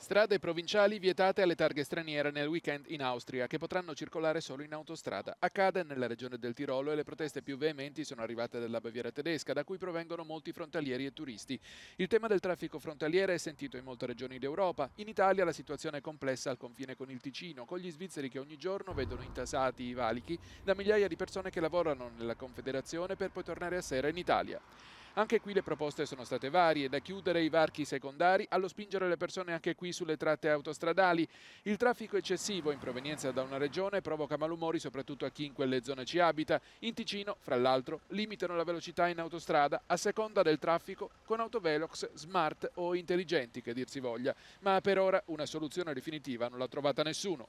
Strade provinciali vietate alle targhe straniere nel weekend in Austria, che potranno circolare solo in autostrada. Accade nella regione del Tirolo e le proteste più veementi sono arrivate dalla Baviera tedesca, da cui provengono molti frontalieri e turisti. Il tema del traffico frontaliere è sentito in molte regioni d'Europa. In Italia la situazione è complessa al confine con il Ticino, con gli svizzeri che ogni giorno vedono intasati i valichi da migliaia di persone che lavorano nella Confederazione per poi tornare a sera in Italia. Anche qui le proposte sono state varie, da chiudere i varchi secondari allo spingere le persone anche qui sulle tratte autostradali. Il traffico eccessivo in provenienza da una regione provoca malumori soprattutto a chi in quelle zone ci abita. In Ticino, fra l'altro, limitano la velocità in autostrada a seconda del traffico con autovelox smart o intelligenti che dir si voglia. Ma per ora una soluzione definitiva non l'ha trovata nessuno.